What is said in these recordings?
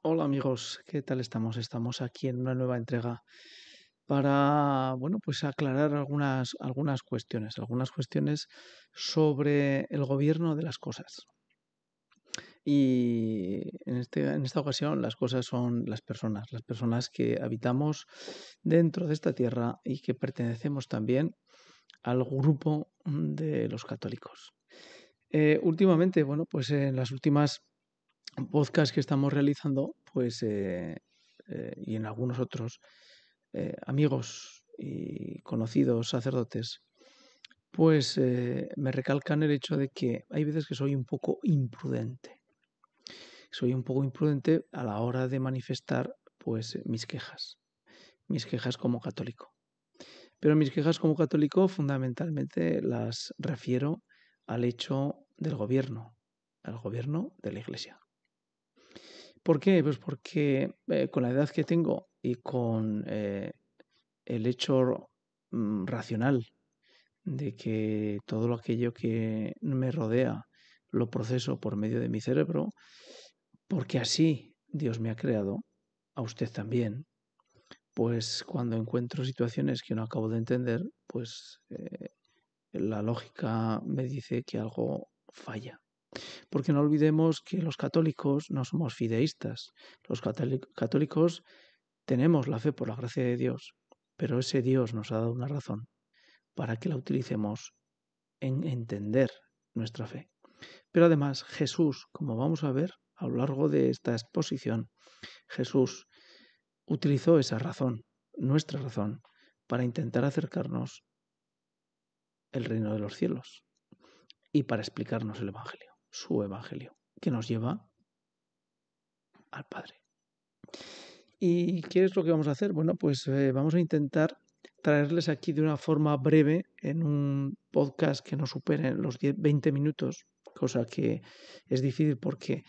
Hola amigos, ¿qué tal estamos? Estamos aquí en una nueva entrega para, bueno, pues aclarar algunas, algunas cuestiones, algunas cuestiones sobre el gobierno de las cosas. Y en, este, esta ocasión las cosas son las personas, las personas que habitamos dentro de esta tierra y que pertenecemos también al grupo de los católicos. Eh, últimamente, bueno, pues en las últimas podcast que estamos realizando, pues, eh, eh, y en algunos otros eh, amigos y conocidos sacerdotes, pues me recalcan el hecho de que hay veces que soy un poco imprudente. Soy un poco imprudente a la hora de manifestar, pues, mis quejas, mis quejas como católico. Pero mis quejas como católico fundamentalmente las refiero al hecho del gobierno, al gobierno de la Iglesia. ¿Por qué? Pues porque eh, con la edad que tengo y con eh, el hecho mm, racional de que todo aquello que me rodea lo proceso por medio de mi cerebro, porque así Dios me ha creado, a usted también, pues cuando encuentro situaciones que no acabo de entender, pues eh, la lógica me dice que algo falla porque no olvidemos que los católicos no somos fideístas. Los católicos tenemos la fe por la gracia de Dios, pero ese Dios nos ha dado una razón para que la utilicemos en entender nuestra fe. Pero además Jesús, como vamos a ver a lo largo de esta exposición, Jesús utilizó esa razón, nuestra razón, para intentar acercarnos el reino de los cielos y para explicarnos el Evangelio su Evangelio, que nos lleva al Padre. ¿Y qué es lo que vamos a hacer? Bueno, pues eh, vamos a intentar traerles aquí de una forma breve, en un podcast que no supere los 10, 20 minutos, cosa que es difícil porque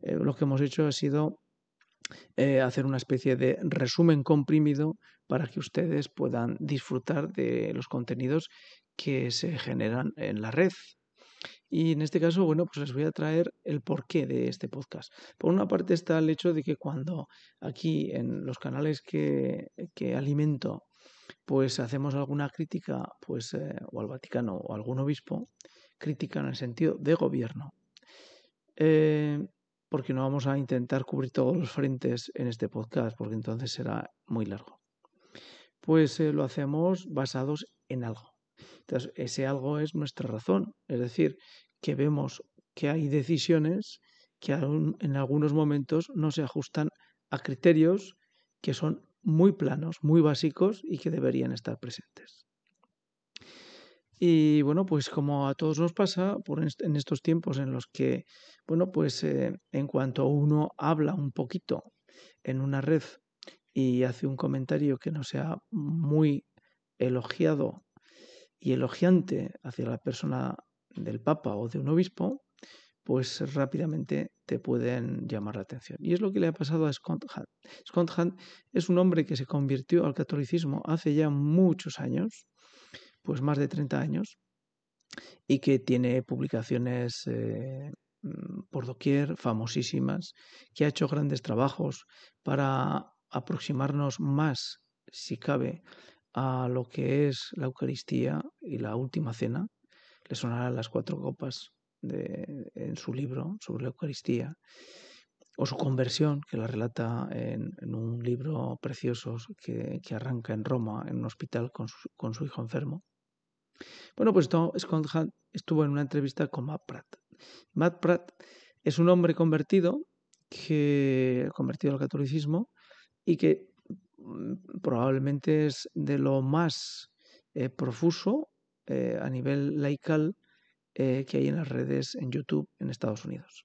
eh, lo que hemos hecho ha sido eh, hacer una especie de resumen comprimido para que ustedes puedan disfrutar de los contenidos que se generan en la red, y en este caso, bueno, pues les voy a traer el porqué de este podcast. Por una parte está el hecho de que cuando aquí en los canales que, que alimento, pues hacemos alguna crítica, pues, eh, o al Vaticano o algún obispo, crítica en el sentido de gobierno. Eh, porque no vamos a intentar cubrir todos los frentes en este podcast, porque entonces será muy largo. Pues eh, lo hacemos basados en algo. Entonces, ese algo es nuestra razón, es decir, que vemos que hay decisiones que en algunos momentos no se ajustan a criterios que son muy planos, muy básicos y que deberían estar presentes. Y bueno, pues como a todos nos pasa en estos tiempos en los que, bueno, pues eh, en cuanto uno habla un poquito en una red y hace un comentario que no sea muy elogiado elogiante hacia la persona del Papa o de un obispo, pues rápidamente te pueden llamar la atención. Y es lo que le ha pasado a Scott Hunt. Scott es un hombre que se convirtió al catolicismo hace ya muchos años, pues más de 30 años, y que tiene publicaciones eh, mm, por doquier, famosísimas, que ha hecho grandes trabajos para aproximarnos más, si cabe, a lo que es la Eucaristía y la Última Cena, le sonarán las cuatro copas en su libro sobre la Eucaristía, o su conversión, que la relata en, un libro precioso que, arranca en Roma, en un hospital con su, hijo enfermo. Bueno, pues Scott Hunt estuvo en una entrevista con Matt Pratt. Matt Pratt es un hombre convertido, que, convertido al catolicismo, y que Mm, probablemente es de lo más eh, profuso eh, a nivel laical eh, que hay en las redes en YouTube en Estados Unidos.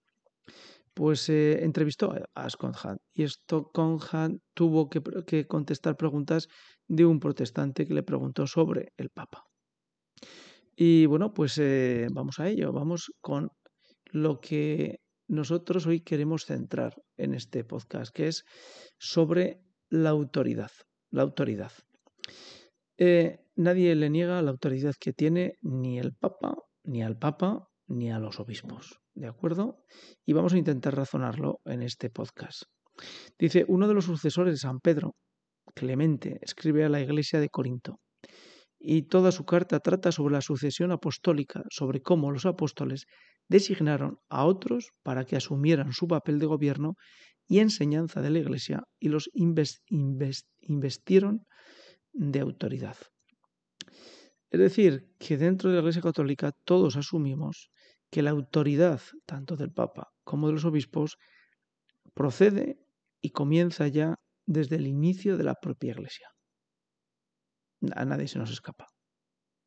Pues entrevistó a Ash y esto Conhan tuvo que, contestar preguntas de un protestante que le preguntó sobre el Papa. Y bueno, pues vamos a ello, vamos con lo que nosotros hoy queremos centrar en este podcast, que es sobre la autoridad. La autoridad. Eh, nadie le niega la autoridad que tiene ni el Papa, ni al Papa, ni a los obispos. ¿De acuerdo? Y vamos a intentar razonarlo en este podcast. Dice, uno de los sucesores de San Pedro, Clemente, escribe a la iglesia de Corinto y toda su carta trata sobre la sucesión apostólica, sobre cómo los apóstoles designaron a otros para que asumieran su papel de gobierno y enseñanza de la Iglesia y los investieron de autoridad. Es decir, que dentro de la Iglesia Católica todos asumimos que la autoridad, tanto del Papa como de los obispos, procede y comienza ya desde el inicio de la propia Iglesia a nadie se nos escapa.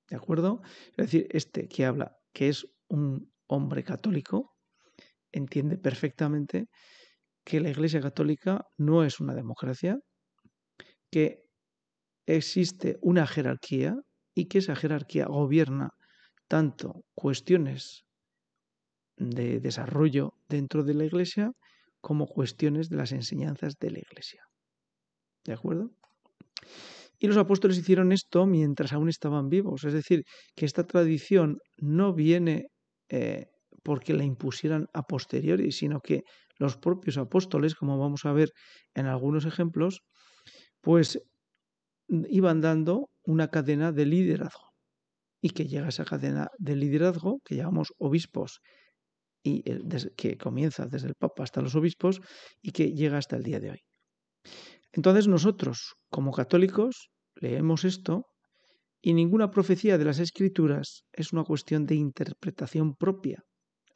¿De acuerdo? Es decir, este que habla, que es un hombre católico, entiende perfectamente que la Iglesia Católica no es una democracia, que existe una jerarquía y que esa jerarquía gobierna tanto cuestiones de desarrollo dentro de la Iglesia como cuestiones de las enseñanzas de la Iglesia. ¿De acuerdo? Y los apóstoles hicieron esto mientras aún estaban vivos. Es decir, que esta tradición no viene eh, porque la impusieran a posteriori, sino que los propios apóstoles, como vamos a ver en algunos ejemplos, pues iban dando una cadena de liderazgo. Y que llega esa cadena de liderazgo, que llamamos obispos, y eh, que comienza desde el Papa hasta los obispos y que llega hasta el día de hoy. Entonces nosotros, como católicos, leemos esto y ninguna profecía de las escrituras es una cuestión de interpretación propia.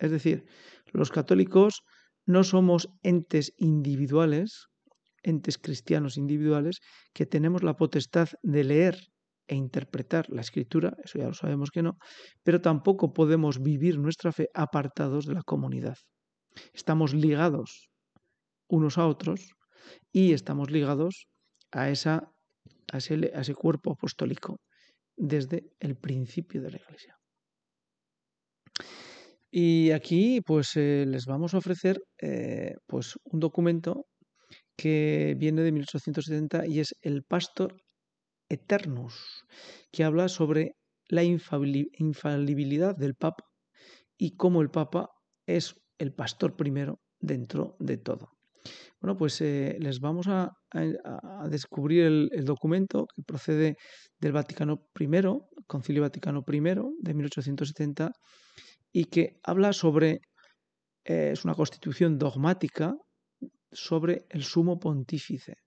Es decir, los católicos no somos entes individuales, entes cristianos individuales, que tenemos la potestad de leer e interpretar la escritura, eso ya lo sabemos que no, pero tampoco podemos vivir nuestra fe apartados de la comunidad. Estamos ligados unos a otros y estamos ligados a, esa, a, ese, cuerpo apostólico desde el principio de la Iglesia. Y aquí pues eh, les vamos a ofrecer eh, pues un documento que viene de 1870 y es el Pastor Eternus, que habla sobre la infalibilidad del Papa y cómo el Papa es el pastor primero dentro de todo. Bueno, pues eh, les vamos a a, descubrir el, documento que procede del Vaticano I, Concilio Vaticano I de 1870, y que habla sobre, eh, es una constitución dogmática sobre el sumo pontífice.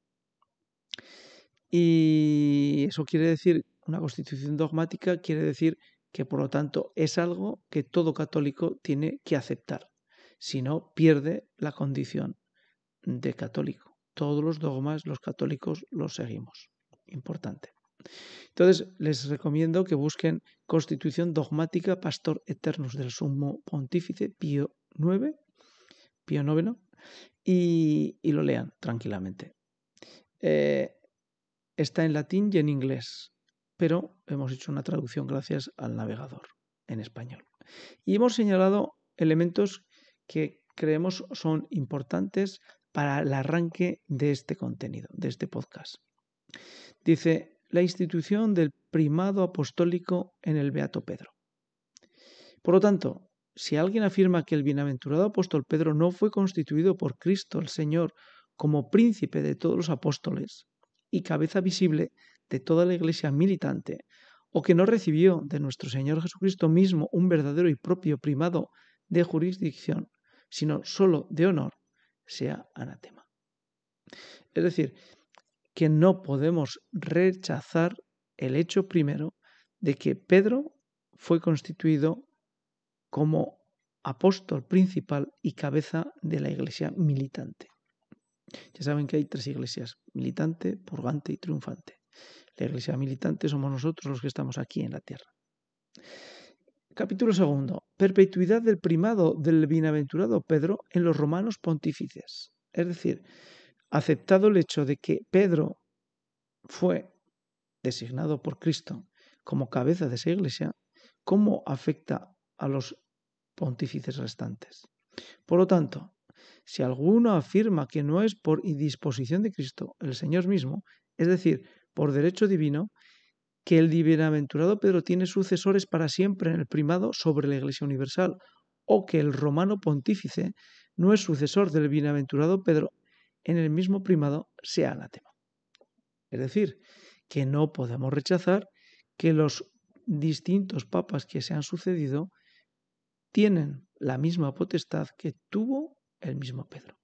Y eso quiere decir, una constitución dogmática quiere decir que por lo tanto es algo que todo católico tiene que aceptar, si no pierde la condición de católico todos los dogmas los católicos los seguimos. Importante. Entonces, les recomiendo que busquen Constitución Dogmática Pastor Eternus del Sumo Pontífice Pío IX, Pío IX, y, lo lean tranquilamente. Eh, está en latín y en inglés, pero hemos hecho una traducción gracias al navegador en español. Y hemos señalado elementos que creemos son importantes para el arranque de este contenido, de este podcast. Dice, la institución del primado apostólico en el Beato Pedro. Por lo tanto, si alguien afirma que el bienaventurado apóstol Pedro no fue constituido por Cristo el Señor como príncipe de todos los apóstoles y cabeza visible de toda la iglesia militante, o que no recibió de nuestro Señor Jesucristo mismo un verdadero y propio primado de jurisdicción, sino sólo de honor, sea anatema. Es decir, que no podemos rechazar el hecho primero de que Pedro fue constituido como apóstol principal y cabeza de la iglesia militante. Ya saben que hay tres iglesias, militante, purgante y triunfante. La iglesia militante somos nosotros los que estamos aquí en la tierra. Capítulo segundo. Perpetuidad del primado del bienaventurado Pedro en los romanos pontífices. Es decir, aceptado el hecho de que Pedro fue designado por Cristo como cabeza de esa iglesia, ¿cómo afecta a los pontífices restantes? Por lo tanto, si alguno afirma que no es por disposición de Cristo, el Señor mismo, es decir, por derecho divino, que el bienaventurado Pedro tiene sucesores para siempre en el primado sobre la Iglesia Universal, o que el romano pontífice no es sucesor del bienaventurado Pedro en el mismo primado, sea anatema. Es decir, que no podemos rechazar que los distintos papas que se han sucedido tienen la misma potestad que tuvo el mismo Pedro.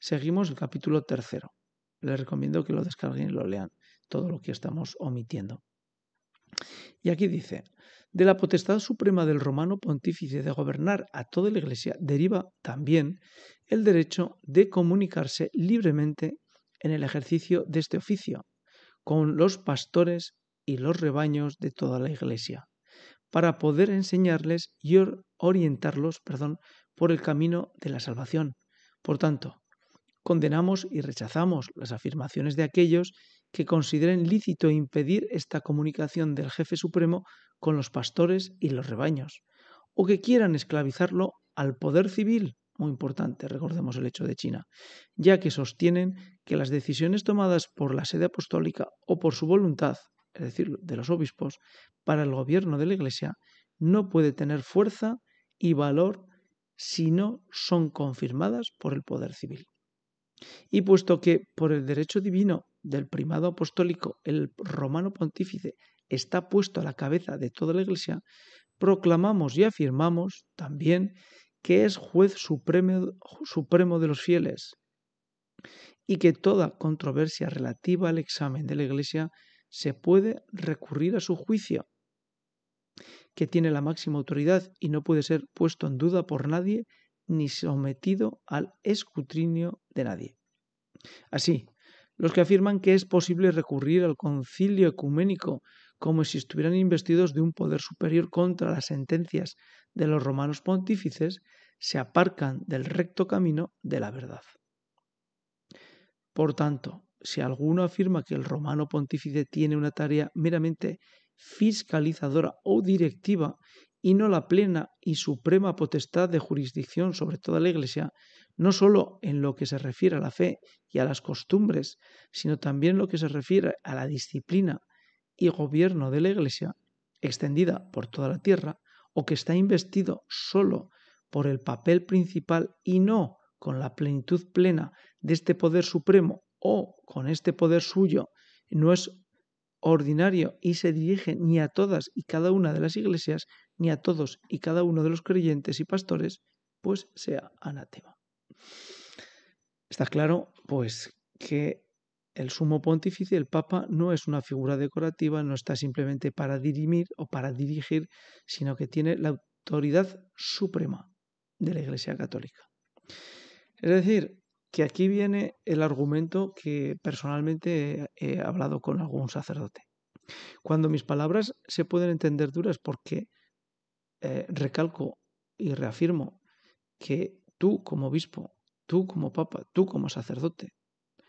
Seguimos el capítulo tercero. Les recomiendo que lo descarguen y lo lean todo lo que estamos omitiendo. Y aquí dice, de la potestad suprema del romano pontífice de gobernar a toda la Iglesia deriva también el derecho de comunicarse libremente en el ejercicio de este oficio con los pastores y los rebaños de toda la Iglesia, para poder enseñarles y orientarlos perdón, por el camino de la salvación. Por tanto, condenamos y rechazamos las afirmaciones de aquellos que consideren lícito impedir esta comunicación del jefe supremo con los pastores y los rebaños, o que quieran esclavizarlo al poder civil, muy importante, recordemos el hecho de China, ya que sostienen que las decisiones tomadas por la sede apostólica o por su voluntad, es decir, de los obispos, para el gobierno de la Iglesia, no puede tener fuerza y valor si no son confirmadas por el poder civil. Y puesto que por el derecho divino del primado apostólico, el romano pontífice está puesto a la cabeza de toda la Iglesia, proclamamos y afirmamos también que es juez supremo, supremo de los fieles y que toda controversia relativa al examen de la Iglesia se puede recurrir a su juicio, que tiene la máxima autoridad y no puede ser puesto en duda por nadie ni sometido al escrutinio de nadie. Así, los que afirman que es posible recurrir al concilio ecuménico como si estuvieran investidos de un poder superior contra las sentencias de los romanos pontífices, se aparcan del recto camino de la verdad. Por tanto, si alguno afirma que el romano pontífice tiene una tarea meramente fiscalizadora o directiva y no la plena y suprema potestad de jurisdicción sobre toda la Iglesia, no solo en lo que se refiere a la fe y a las costumbres, sino también en lo que se refiere a la disciplina y gobierno de la Iglesia, extendida por toda la tierra, o que está investido solo por el papel principal y no con la plenitud plena de este poder supremo o con este poder suyo, no es ordinario y se dirige ni a todas y cada una de las iglesias, ni a todos y cada uno de los creyentes y pastores, pues sea anatema. Está claro, pues, que el sumo pontífice, el papa, no es una figura decorativa, no está simplemente para dirimir o para dirigir, sino que tiene la autoridad suprema de la Iglesia Católica. Es decir, que aquí viene el argumento que personalmente he hablado con algún sacerdote. Cuando mis palabras se pueden entender duras porque eh, recalco y reafirmo que tú como obispo, tú como papa, tú como sacerdote,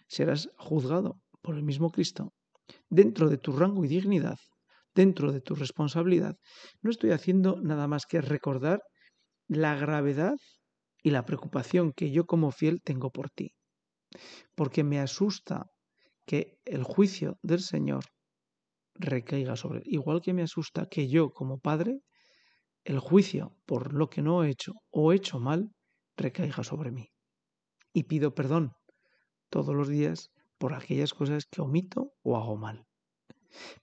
serás juzgado por el mismo Cristo dentro de tu rango y dignidad, dentro de tu responsabilidad. No estoy haciendo nada más que recordar la gravedad y la preocupación que yo como fiel tengo por ti. Porque me asusta que el juicio del Señor recaiga sobre él. Igual que me asusta que yo como padre, el juicio por lo que no he hecho o he hecho mal, recaiga sobre mí. Y pido perdón todos los días por aquellas cosas que omito o hago mal.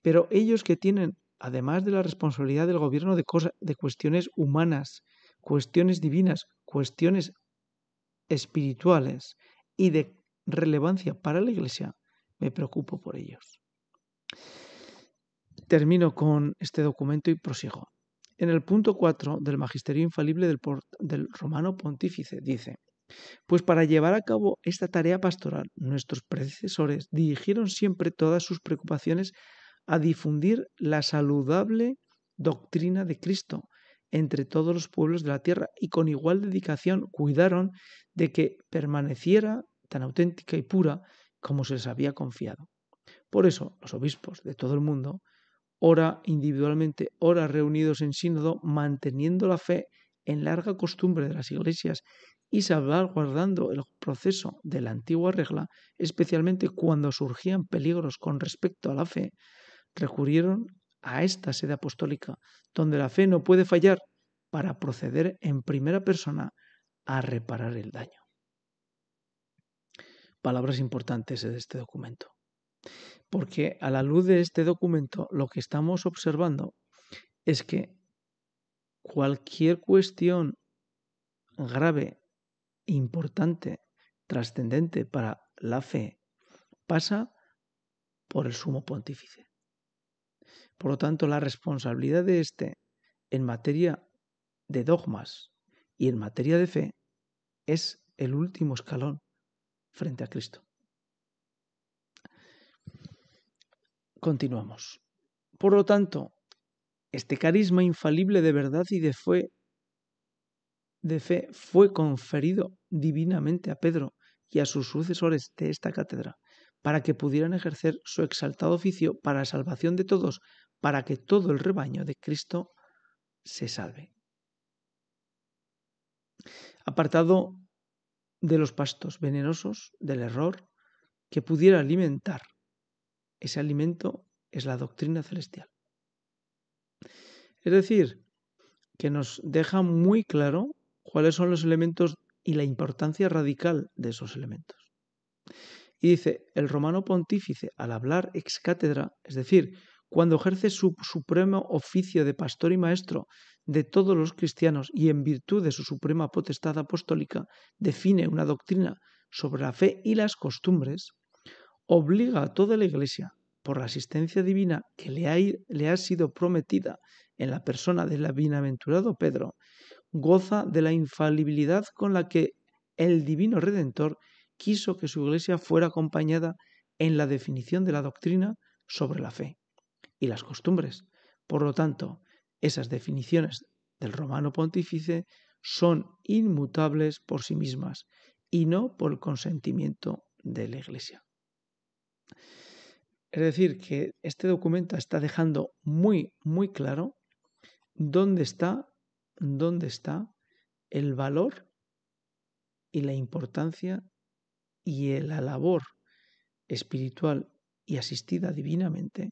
Pero ellos que tienen, además de la responsabilidad del gobierno de, cosas, de cuestiones humanas, cuestiones divinas, cuestiones espirituales y de relevancia para la Iglesia, me preocupo por ellos. Termino con este documento y prosigo. En el punto 4 del Magisterio Infalible del, del Romano Pontífice dice, pues para llevar a cabo esta tarea pastoral, nuestros predecesores dirigieron siempre todas sus preocupaciones a difundir la saludable doctrina de Cristo entre todos los pueblos de la tierra y con igual dedicación cuidaron de que permaneciera tan auténtica y pura como se les había confiado. Por eso los obispos de todo el mundo ora individualmente, ora reunidos en sínodo, manteniendo la fe en larga costumbre de las iglesias y salvaguardando el proceso de la antigua regla, especialmente cuando surgían peligros con respecto a la fe, recurrieron a esta sede apostólica, donde la fe no puede fallar, para proceder en primera persona a reparar el daño. Palabras importantes de este documento porque a la luz de este documento lo que estamos observando es que cualquier cuestión grave, importante, trascendente para la fe, pasa por el sumo pontífice. Por lo tanto, la responsabilidad de éste en materia de dogmas y en materia de fe es el último escalón frente a Cristo. Continuamos. Por lo tanto, este carisma infalible de verdad y de fe, fue conferido divinamente a Pedro y a sus sucesores de esta cátedra, para que pudieran ejercer su exaltado oficio para la salvación de todos, para que todo el rebaño de Cristo se salve. Apartado de los pastos venenosos, del error, que pudiera alimentar ese alimento es la doctrina celestial. Es decir, que nos deja muy claro cuáles son los elementos y la importancia radical de esos elementos. Y dice, el romano pontífice, al hablar ex cátedra, es decir, cuando ejerce su supremo oficio de pastor y maestro de todos los cristianos y en virtud de su suprema potestad apostólica, define una doctrina sobre la fe y las costumbres, obliga a toda la Iglesia, por la asistencia divina que le ha, le ha sido prometida en la persona del bienaventurado Pedro, goza de la infalibilidad con la que el Divino Redentor quiso que su Iglesia fuera acompañada en la definición de la doctrina sobre la fe y las costumbres. Por lo tanto, esas definiciones del romano pontífice son inmutables por sí mismas y no por el consentimiento de la Iglesia. Es decir, que este documento está dejando muy, muy claro dónde está, dónde está el valor y la importancia y la labor espiritual y asistida divinamente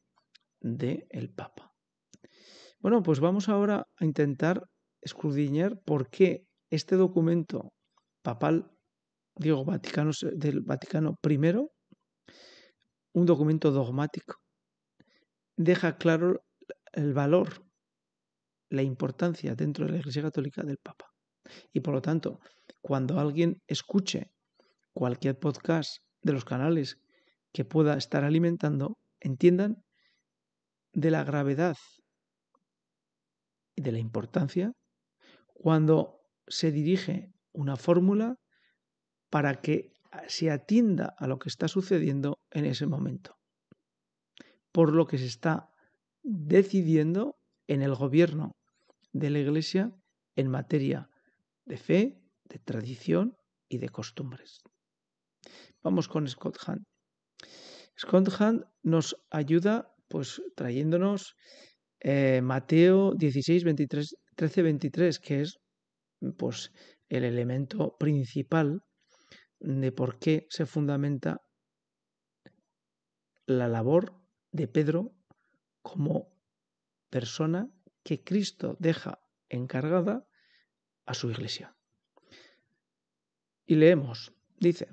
del el Papa. Bueno, pues vamos ahora a intentar escudriñar por qué este documento papal, digo, del Vaticano I, un documento dogmático, deja claro el valor, la importancia dentro de la Iglesia Católica del Papa. Y por lo tanto, cuando alguien escuche cualquier podcast de los canales que pueda estar alimentando, entiendan de la gravedad y de la importancia cuando se dirige una fórmula para que se atienda a lo que está sucediendo en ese momento, por lo que se está decidiendo en el gobierno de la Iglesia en materia de fe, de tradición y de costumbres. Vamos con Scott Hunt. Scott Hunt nos ayuda pues trayéndonos eh, Mateo 16, 23, 13, 23, que es pues el elemento principal de por qué se fundamenta la labor de Pedro como persona que Cristo deja encargada a su iglesia. Y leemos, dice,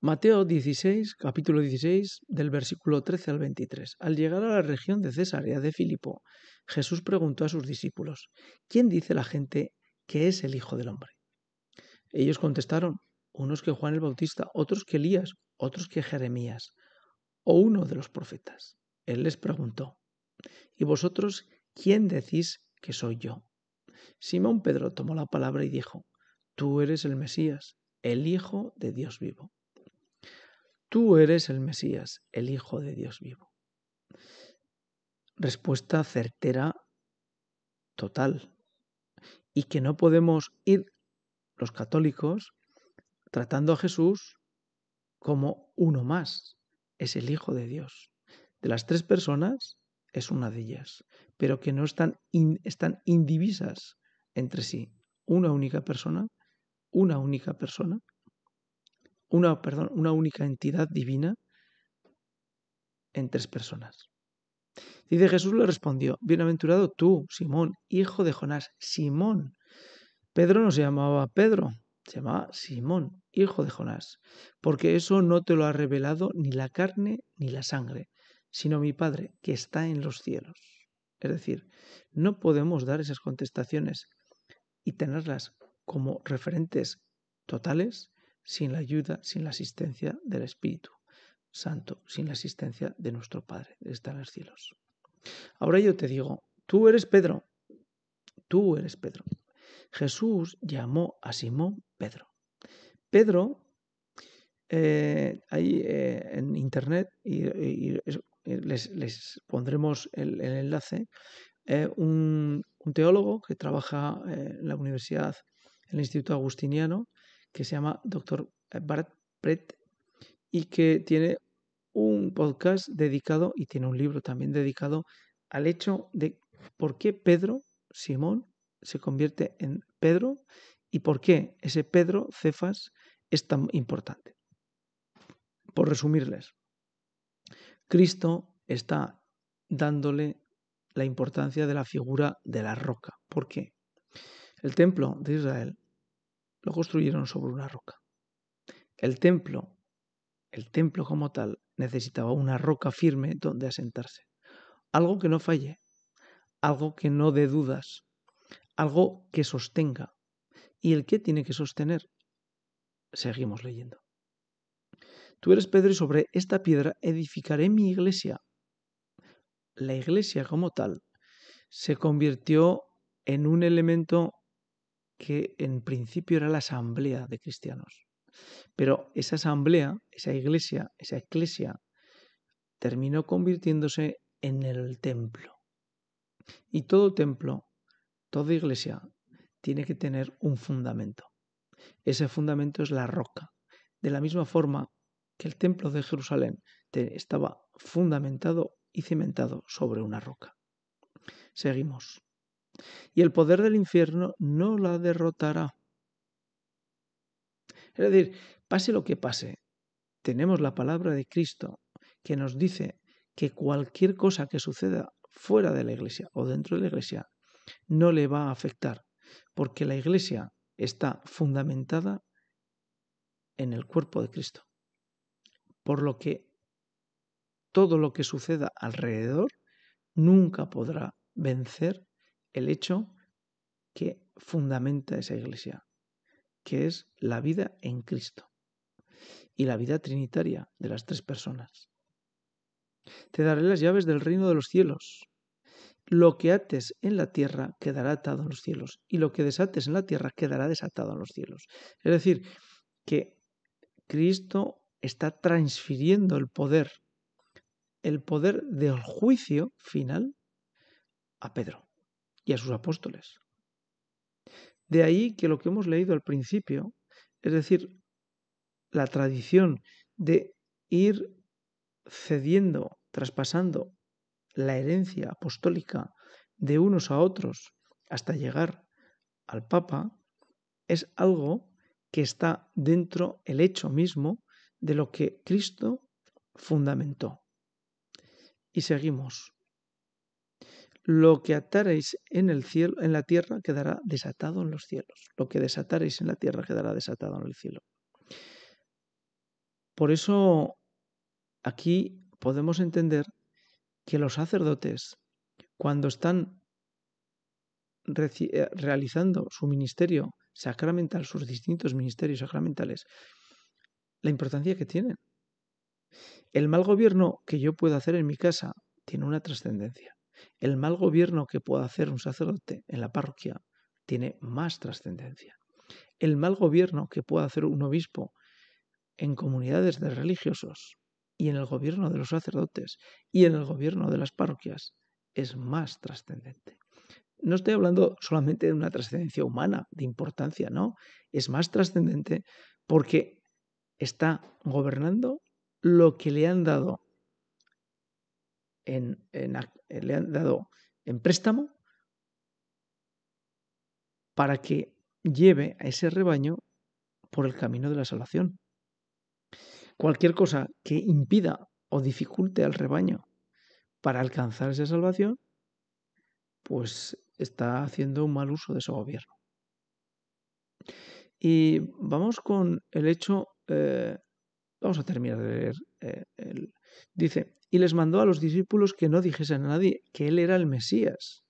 Mateo 16, capítulo 16, del versículo 13 al 23. Al llegar a la región de Cesarea de Filipo, Jesús preguntó a sus discípulos, ¿quién dice la gente que es el Hijo del Hombre? Ellos contestaron, unos que Juan el Bautista, otros que Elías, otros que Jeremías, o uno de los profetas. Él les preguntó, ¿y vosotros quién decís que soy yo? Simón Pedro tomó la palabra y dijo, Tú eres el Mesías, el Hijo de Dios vivo. Tú eres el Mesías, el Hijo de Dios vivo. Respuesta certera, total, y que no podemos ir los católicos tratando a Jesús como uno más. Es el Hijo de Dios. De las tres personas, es una de ellas, pero que no están, están indivisas entre sí. Una única persona, una única persona, una, perdón, una única entidad divina en tres personas. Dice Jesús le respondió, bienaventurado tú, Simón, hijo de Jonás, Simón. Pedro no se llamaba Pedro, se llamaba Simón hijo de Jonás, porque eso no te lo ha revelado ni la carne ni la sangre, sino mi Padre que está en los cielos. Es decir, no podemos dar esas contestaciones y tenerlas como referentes totales sin la ayuda, sin la asistencia del Espíritu Santo, sin la asistencia de nuestro Padre que está en los cielos. Ahora yo te digo, tú eres Pedro, tú eres Pedro. Jesús llamó a Simón Pedro. Pedro, eh, ahí eh, en internet, y, les, pondremos el, enlace, eh, un, un, teólogo que trabaja en la universidad, en el Instituto Agustiniano, que se llama Dr. Bart Pret, y que tiene un podcast dedicado y tiene un libro también dedicado al hecho de por qué Pedro Simón se convierte en Pedro y por qué ese Pedro Cefas es tan importante. Por resumirles, Cristo está dándole la importancia de la figura de la roca. ¿Por qué? El templo de Israel lo construyeron sobre una roca. El templo, el templo como tal, necesitaba una roca firme donde asentarse. Algo que no falle, algo que no dé dudas, algo que sostenga. ¿Y el qué tiene que sostener? Seguimos leyendo. Tú eres Pedro y sobre esta piedra edificaré mi iglesia. La iglesia como tal se convirtió en un elemento que en principio era la asamblea de cristianos. Pero esa asamblea, esa iglesia, esa iglesia, terminó convirtiéndose en el templo. Y todo templo, toda iglesia, tiene que tener un fundamento. Ese fundamento es la roca. De la misma forma que el templo de Jerusalén estaba fundamentado y cimentado sobre una roca. Seguimos. Y el poder del infierno no la derrotará. Es decir, pase lo que pase, tenemos la palabra de Cristo que nos dice que cualquier cosa que suceda fuera de la iglesia o dentro de la iglesia no le va a afectar, porque la iglesia está fundamentada en el cuerpo de Cristo. Por lo que todo lo que suceda alrededor nunca podrá vencer el hecho que fundamenta esa iglesia, que es la vida en Cristo y la vida trinitaria de las tres personas. Te daré las llaves del reino de los cielos lo que ates en la tierra quedará atado en los cielos, y lo que desates en la tierra quedará desatado en los cielos. Es decir, que Cristo está transfiriendo el poder, el poder del juicio final a Pedro y a sus apóstoles. De ahí que lo que hemos leído al principio, es decir, la tradición de ir cediendo, traspasando la herencia apostólica de unos a otros hasta llegar al Papa, es algo que está dentro el hecho mismo de lo que Cristo fundamentó. Y seguimos. Lo que ataréis en el cielo, en la tierra quedará desatado en los cielos. Lo que desatareis en la tierra quedará desatado en el cielo. Por eso aquí podemos entender que los sacerdotes, cuando están eh, realizando su ministerio sacramental, sus distintos ministerios sacramentales, la importancia que tienen. El mal gobierno que yo puedo hacer en mi casa tiene una trascendencia. El mal gobierno que pueda hacer un sacerdote en la parroquia tiene más trascendencia. El mal gobierno que pueda hacer un obispo en comunidades de religiosos y en el gobierno de los sacerdotes y en el gobierno de las parroquias es más trascendente. No estoy hablando solamente de una trascendencia humana, de importancia, no. Es más trascendente porque está gobernando lo que le han dado en, le han dado en préstamo para que lleve a ese rebaño por el camino de la salvación. Cualquier cosa que impida o dificulte al rebaño para alcanzar esa salvación, pues está haciendo un mal uso de su gobierno. Y vamos con el hecho, eh, vamos a terminar de leer, eh, dice, y les mandó a los discípulos que no dijesen a nadie que él era el Mesías.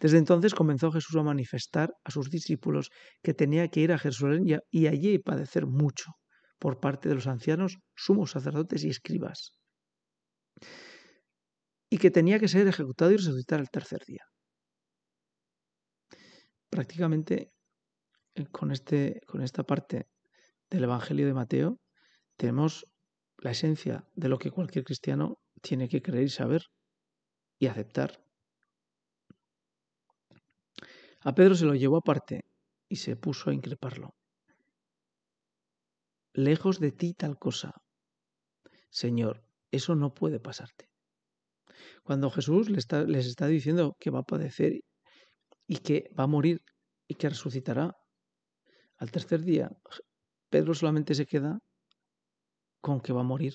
Desde entonces comenzó Jesús a manifestar a sus discípulos que tenía que ir a Jerusalén y allí padecer mucho por parte de los ancianos, sumos sacerdotes y escribas, y que tenía que ser ejecutado y resucitar el tercer día. Prácticamente eh, con, este, con esta parte del Evangelio de Mateo tenemos la esencia de lo que cualquier cristiano tiene que creer y saber y aceptar. A Pedro se lo llevó aparte y se puso a increparlo lejos de ti tal cosa. Señor, eso no puede pasarte. Cuando Jesús les está, diciendo que va a padecer y que va a morir y que resucitará, al tercer día Pedro solamente se queda con que va a morir.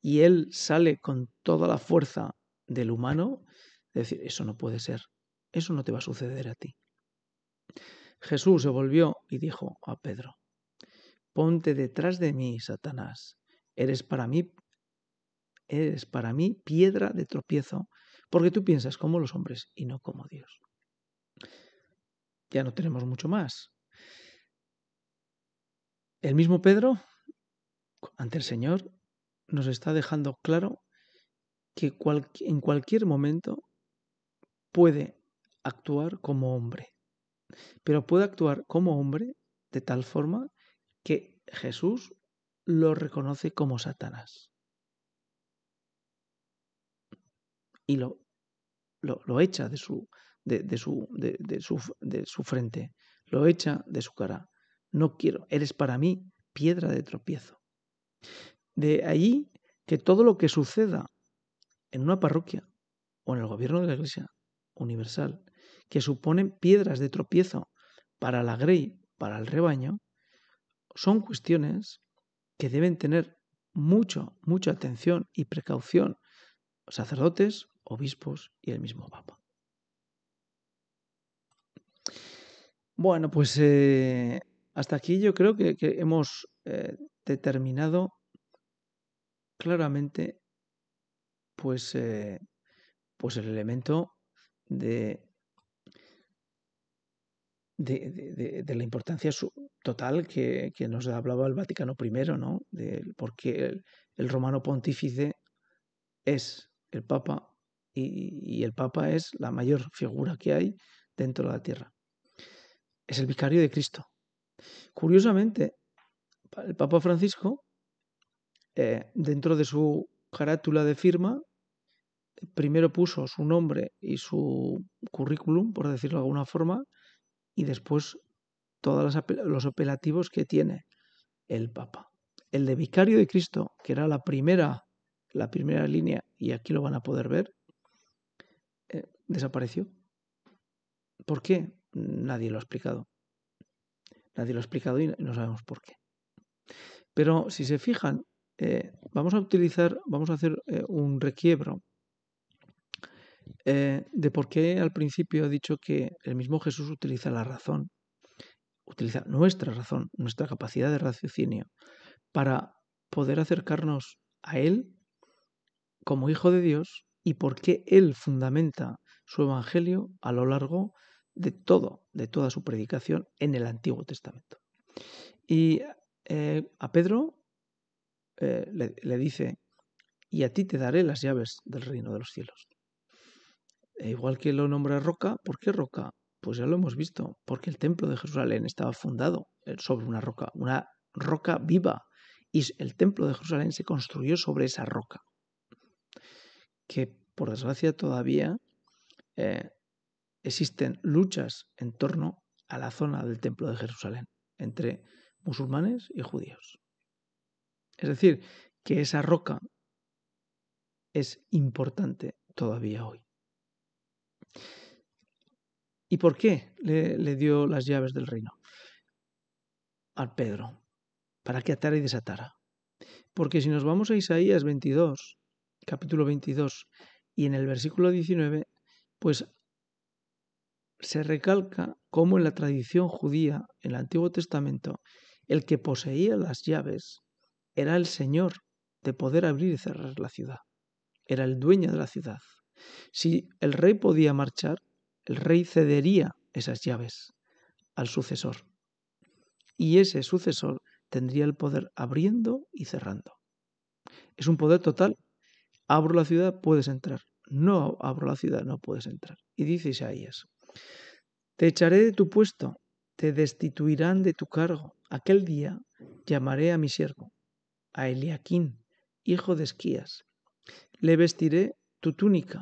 Y él sale con toda la fuerza del humano de decir, eso no puede ser, eso no te va a suceder a ti. Jesús se volvió y dijo a Pedro, Ponte detrás de mí, Satanás. Eres para mí, eres para mí piedra de tropiezo, porque tú piensas como los hombres y no como Dios. Ya no tenemos mucho más. El mismo Pedro, ante el Señor, nos está dejando claro que en cualquier momento puede actuar como hombre, pero puede actuar como hombre de tal forma que Jesús lo reconoce como Satanás. Y lo, lo, echa de su, de, su, de, su, de su frente, lo echa de su cara. No quiero, eres para mí piedra de tropiezo. De allí que todo lo que suceda en una parroquia o en el gobierno de la Iglesia Universal, que suponen piedras de tropiezo para la grey, para el rebaño, son cuestiones que deben tener mucho, mucha atención y precaución sacerdotes, obispos y el mismo Papa. Bueno, pues eh, hasta aquí yo creo que, hemos eh, determinado claramente pues, eh, pues el elemento de de, la importancia total que, que, nos hablaba el Vaticano I, ¿no? porque el, romano pontífice es el Papa y, el Papa es la mayor figura que hay dentro de la tierra. Es el vicario de Cristo. Curiosamente, el Papa Francisco, eh, dentro de su carátula de firma, primero puso su nombre y su currículum, por decirlo de alguna forma, y después todos los apelativos que tiene el Papa. El de Vicario de Cristo, que era la primera, la primera línea, y aquí lo van a poder ver, eh, desapareció. ¿Por qué? Nadie lo ha explicado. Nadie lo ha explicado y no sabemos por qué. Pero si se fijan, eh, vamos a utilizar, vamos a hacer eh, un requiebro eh, de por qué al principio he dicho que el mismo Jesús utiliza la razón, utiliza nuestra razón, nuestra capacidad de raciocinio, para poder acercarnos a Él como Hijo de Dios y por qué Él fundamenta su Evangelio a lo largo de todo, de toda su predicación en el Antiguo Testamento. Y eh, a Pedro eh, le dice, y a ti te daré las llaves del reino de los cielos. E igual que lo nombra roca, ¿por qué roca? Pues ya lo hemos visto, porque el templo de Jerusalén estaba fundado eh, sobre una roca, una roca viva, y el templo de Jerusalén se construyó sobre esa roca, que por desgracia todavía eh, existen luchas en torno a la zona del templo de Jerusalén, entre musulmanes y judíos. Es decir, que esa roca es importante todavía hoy. ¿Y por qué le, dio las llaves del reino? Al Pedro, para que atara y desatara. Porque si nos vamos a Isaías 22, capítulo 22, y en el versículo 19, pues se recalca cómo en la tradición judía, en el Antiguo Testamento, el que poseía las llaves era el Señor de poder abrir y cerrar la ciudad, era el dueño de la ciudad. Si el rey podía marchar, el rey cedería esas llaves al sucesor. Y ese sucesor tendría el poder abriendo y cerrando. Es un poder total. Abro la ciudad, puedes entrar. No abro la ciudad, no puedes entrar. Y dice Isaías, te echaré de tu puesto, te destituirán de tu cargo. Aquel día llamaré a mi siervo, a Eliaquín, hijo de Esquías. Le vestiré tu túnica,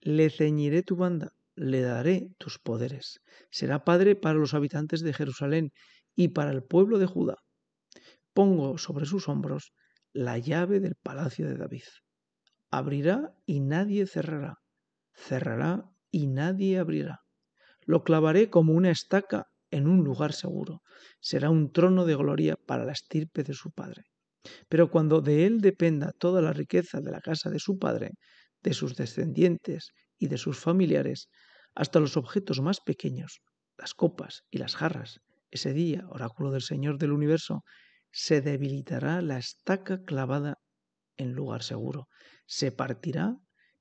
le ceñiré tu banda, le daré tus poderes. Será padre para los habitantes de Jerusalén y para el pueblo de Judá. Pongo sobre sus hombros la llave del palacio de David. Abrirá y nadie cerrará. Cerrará y nadie abrirá. Lo clavaré como una estaca en un lugar seguro. Será un trono de gloria para la estirpe de su padre. Pero cuando de él dependa toda la riqueza de la casa de su padre, de sus descendientes y de sus familiares, hasta los objetos más pequeños, las copas y las jarras. Ese día, oráculo del Señor del universo, se debilitará la estaca clavada en lugar seguro, se partirá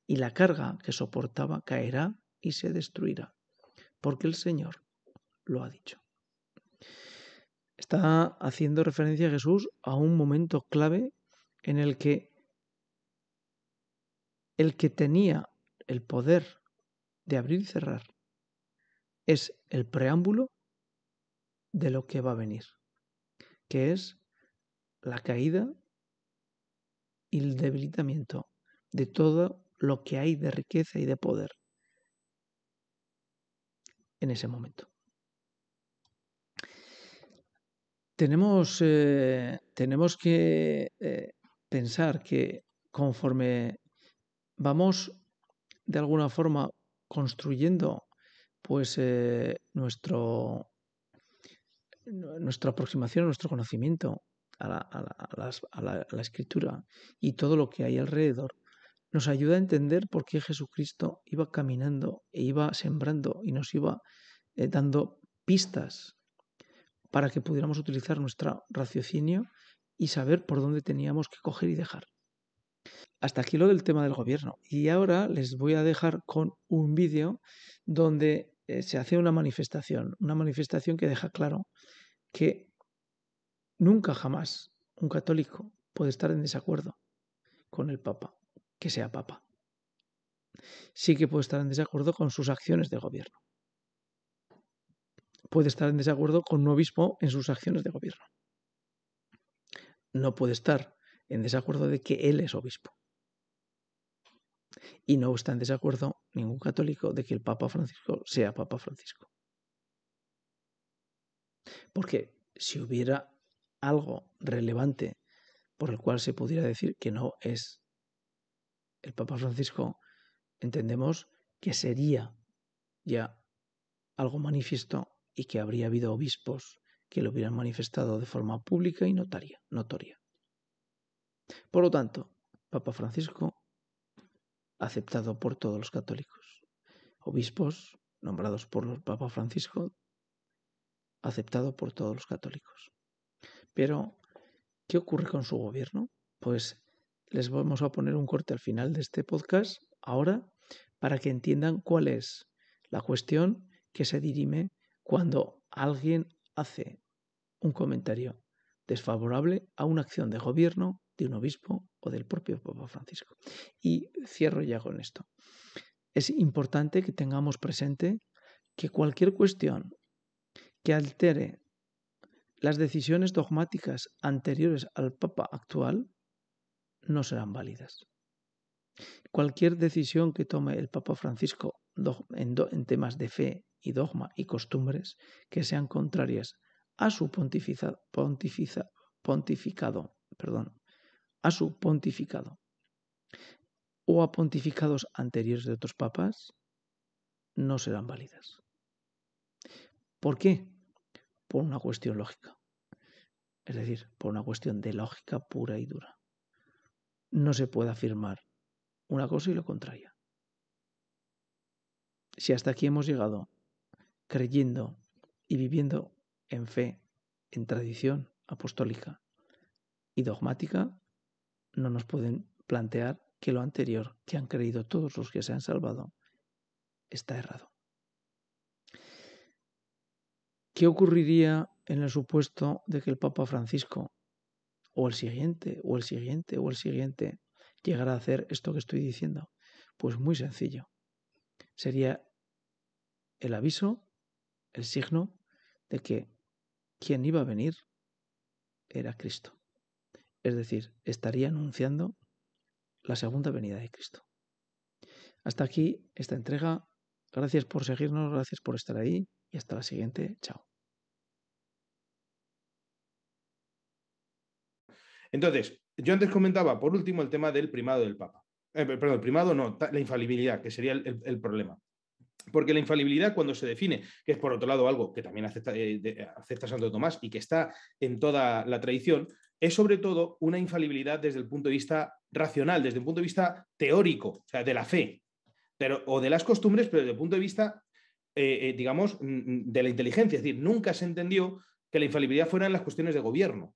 y la carga que soportaba caerá y se destruirá, porque el Señor lo ha dicho. Está haciendo referencia a Jesús a un momento clave en el que el que tenía el poder de abrir y cerrar es el preámbulo de lo que va a venir, que es la caída y el debilitamiento de todo lo que hay de riqueza y de poder en ese momento. Tenemos, eh, tenemos que eh, pensar que conforme vamos de alguna forma construyendo pues eh, nuestro, nuestra aproximación, nuestro conocimiento a la, escritura y todo lo que hay alrededor, nos ayuda a entender por qué Jesucristo iba caminando e iba sembrando y nos iba eh, dando pistas para que pudiéramos utilizar nuestro raciocinio y saber por dónde teníamos que coger y dejar hasta aquí lo del tema del gobierno. Y ahora les voy a dejar con un vídeo donde eh, se hace una manifestación, una manifestación que deja claro que nunca jamás un católico puede estar en desacuerdo con el Papa, que sea Papa. Sí que puede estar en desacuerdo con sus acciones de gobierno. Puede estar en desacuerdo con un obispo en sus acciones de gobierno. No puede estar en desacuerdo de que él es obispo. Y no está en desacuerdo ningún católico de que el Papa Francisco sea Papa Francisco. Porque si hubiera algo relevante por el cual se pudiera decir que no es el Papa Francisco, entendemos que sería ya algo manifiesto y que habría habido obispos que lo hubieran manifestado de forma pública y notaria, notoria. Por lo tanto, Papa Francisco aceptado por todos los católicos. Obispos nombrados por el Papa Francisco, aceptado por todos los católicos. Pero, ¿qué ocurre con su gobierno? Pues les vamos a poner un corte al final de este podcast ahora para que entiendan cuál es la cuestión que se dirime cuando alguien hace un comentario desfavorable a una acción de gobierno de un obispo del propio Papa Francisco. Y cierro ya con esto. Es importante que tengamos presente que cualquier cuestión que altere las decisiones dogmáticas anteriores al Papa actual no serán válidas. Cualquier decisión que tome el Papa Francisco en, temas de fe y dogma y costumbres que sean contrarias a su pontificado perdón, a su pontificado o a pontificados anteriores de otros papas, no serán válidas. ¿Por qué? Por una cuestión lógica. Es decir, por una cuestión de lógica pura y dura. No se puede afirmar una cosa y lo contraria. Si hasta aquí hemos llegado creyendo y viviendo en fe, en tradición apostólica y dogmática, no nos pueden plantear que lo anterior que han creído todos los que se han salvado está errado. ¿Qué ocurriría en el supuesto de que el Papa Francisco o el siguiente o el siguiente o el siguiente llegara a hacer esto que estoy diciendo? Pues muy sencillo. Sería el aviso, el signo de que quien iba a venir era Cristo. Es decir, estaría anunciando la segunda venida de Cristo. Hasta aquí esta entrega. Gracias por seguirnos, gracias por estar ahí y hasta la siguiente. Chao. Entonces, yo antes comentaba, por último, el tema del primado del Papa. Eh, perdón, el primado no, la infalibilidad, que sería el, problema. Porque la infalibilidad, cuando se define, que es por otro lado algo que también acepta, eh, acepta Santo Tomás y que está en toda la tradición, es sobre todo una infalibilidad desde el punto de vista racional, desde el punto de vista teórico, o sea, de la fe, pero, o de las costumbres, pero desde el punto de vista, eh, eh, digamos, mm, mm, de la inteligencia. Es decir, nunca se entendió que la infalibilidad fuera en las cuestiones de gobierno.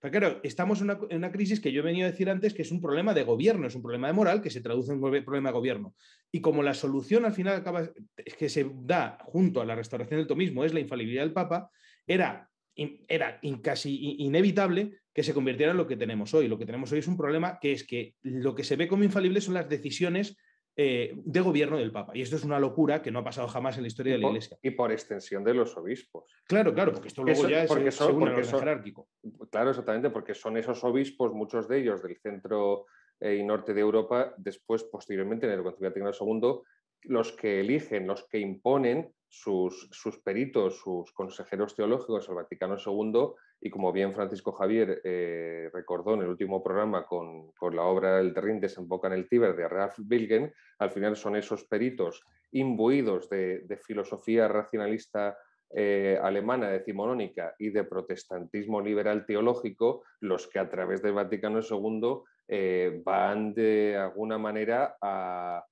Pero claro, estamos en una, crisis que yo he venido a decir antes que es un problema de gobierno, es un problema de moral que se traduce en un problema de gobierno. Y como la solución al final acaba, que se da junto a la restauración del tomismo es la infalibilidad del Papa, era era casi inevitable que se convirtiera en lo que tenemos hoy. Lo que tenemos hoy es un problema que es que lo que se ve como infalible son las decisiones eh, de gobierno del Papa. Y esto es una locura que no ha pasado jamás en la historia de la Iglesia. Y por extensión de los obispos. Claro, claro, porque esto luego ya es un porque jerárquico. Claro, exactamente, porque son esos obispos, muchos de ellos del centro eh, y norte de Europa, después, posteriormente, en el Concilio Vaticano II, los que eligen, los que imponen sus, peritos, sus consejeros teológicos al Vaticano II, y como bien Francisco Javier eh, recordó en el último programa con, la obra El Terrín desemboca en el Tíber de Ralf Bilgen, al final son esos peritos imbuidos de, filosofía racionalista eh, alemana decimonónica y de protestantismo liberal teológico los que a través del Vaticano II eh, van de alguna manera a,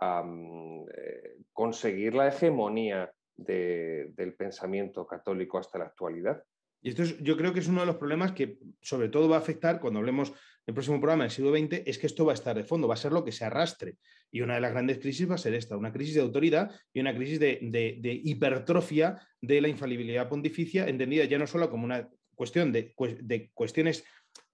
eh, conseguir la hegemonía del pensamiento católico hasta la actualidad. Y esto yo creo que es uno de los problemas que sobre todo va a afectar cuando hablemos del próximo programa del siglo XX, es que esto va a estar de fondo, va a ser lo que se arrastre. Y una de las grandes crisis va a ser esta, una crisis de autoridad y una crisis de, de hipertrofia de la infalibilidad pontificia, entendida ya no solo como una cuestión de, de cuestiones,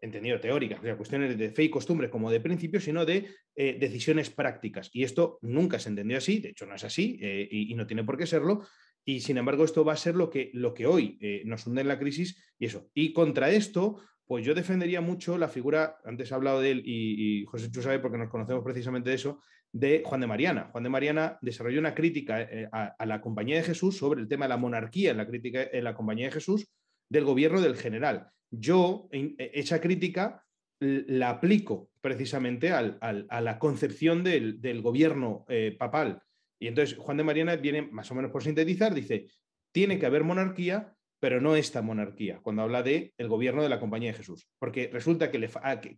entendido teóricas, o sea, cuestiones de fe y costumbre como de principio, sino de eh, decisiones prácticas. Y esto nunca se entendió así, de hecho no es así eh, y, no tiene por qué serlo. Y sin embargo, esto va a ser lo que, lo que hoy eh, nos hunde en la crisis y eso. Y contra esto, pues yo defendería mucho la figura, antes he hablado de él y, José Chusabe, porque nos conocemos precisamente de eso, de Juan de Mariana. Juan de Mariana desarrolló una crítica a, a, la Compañía de Jesús sobre el tema de la monarquía en la crítica en la Compañía de Jesús, del gobierno del general. Yo, e, esa crítica la aplico precisamente a la concepción del, gobierno eh, papal. Y entonces Juan de Mariana viene, más o menos por sintetizar, dice, tiene que haber monarquía, pero no esta monarquía, cuando habla de el gobierno de la Compañía de Jesús. Porque resulta que le,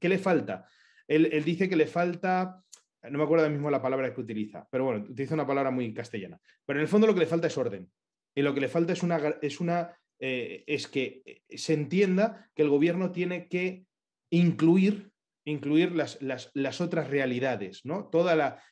le falta. Él, dice que le falta, no me acuerdo ahora mismo la palabra que utiliza, pero bueno, utiliza una palabra muy castellana. Pero en el fondo lo que le falta es orden. Y lo que le falta es una, es una eh, es que eh, se entienda que el gobierno tiene que incluir, incluir las, las, otras realidades, ¿no? Toda la,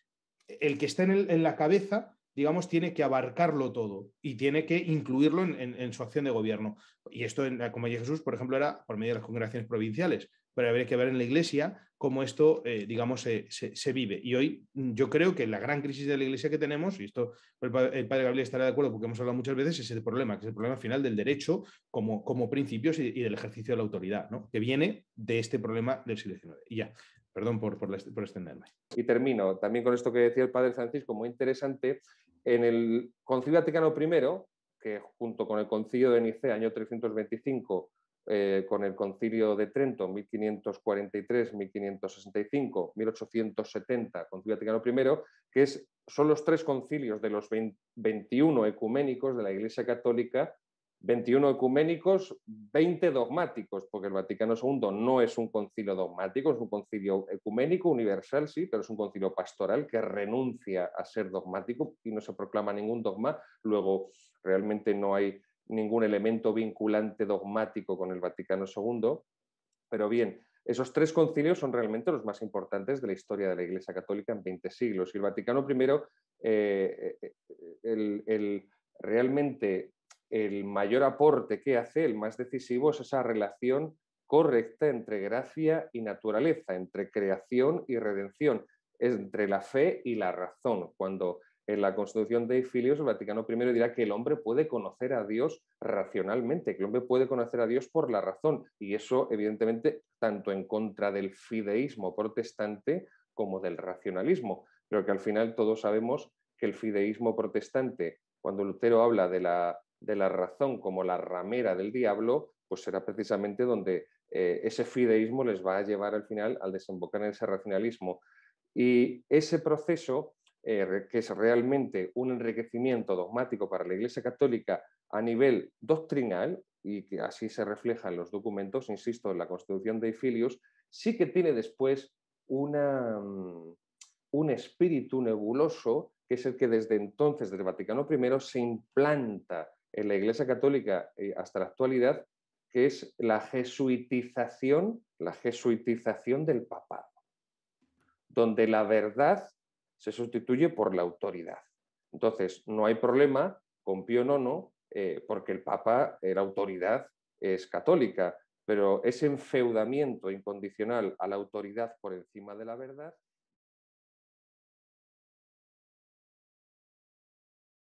el que está en, la cabeza, digamos, tiene que abarcarlo todo y tiene que incluirlo en, su acción de gobierno. Y esto en la Comunidad Jesús, por ejemplo, era por medio de las congregaciones provinciales, pero habría que ver en la Iglesia cómo esto, eh, digamos, se, vive. Y hoy mm, yo creo que la gran crisis de la Iglesia que tenemos, y esto el, padre Gabriel estará de acuerdo porque hemos hablado muchas veces, es el problema, que es el problema final del derecho como, como principios y, del ejercicio de la autoridad, que viene de este problema del siglo XIX. Y ya, perdón por, extenderme. Y termino también con esto que decía el padre Francisco, muy interesante. En el Concilio Vaticano I, que junto con el Concilio de Nicea, año 325, eh, con el concilio de Trento 1543, 1565, 1870, concilio Vaticano I, que es, son los tres concilios de los 21 ecuménicos de la Iglesia Católica, 21 ecuménicos, 20 dogmáticos, porque el Vaticano II no es un concilio dogmático, es un concilio ecuménico, universal, sí, pero es un concilio pastoral que renuncia a ser dogmático y no se proclama ningún dogma. Luego, realmente no hay ningún elemento vinculante dogmático con el Vaticano II. Pero bien, esos tres concilios son realmente los más importantes de la historia de la Iglesia Católica en 20 siglos. Y el Vaticano I, eh, eh, realmente el mayor aporte que hace, el más decisivo, es esa relación correcta entre gracia y naturaleza, entre creación y redención, entre la fe y la razón. Cuando en la Constitución de Filios, el Vaticano I dirá que el hombre puede conocer a Dios racionalmente, que el hombre puede conocer a Dios por la razón. Y eso, evidentemente, tanto en contra del fideísmo protestante como del racionalismo. Pero que al final todos sabemos que el fideísmo protestante, cuando Lutero habla de la, razón como la ramera del diablo, pues será precisamente donde eh, ese fideísmo les va a llevar al final al desembocar en ese racionalismo. Y ese proceso eh, que es realmente un enriquecimiento dogmático para la Iglesia Católica a nivel doctrinal, y que así se refleja en los documentos, insisto, en la Constitución de Filius, sí que tiene después una, mm, un espíritu nebuloso, que es el que desde entonces, desde el Vaticano I, se implanta en la Iglesia Católica eh, hasta la actualidad, que es la jesuitización, la jesuitización del papado, donde la verdad se sustituye por la autoridad. Entonces, no hay problema con Pío IX eh, porque el Papa, la autoridad, es católica, pero ese enfeudamiento incondicional a la autoridad por encima de la verdad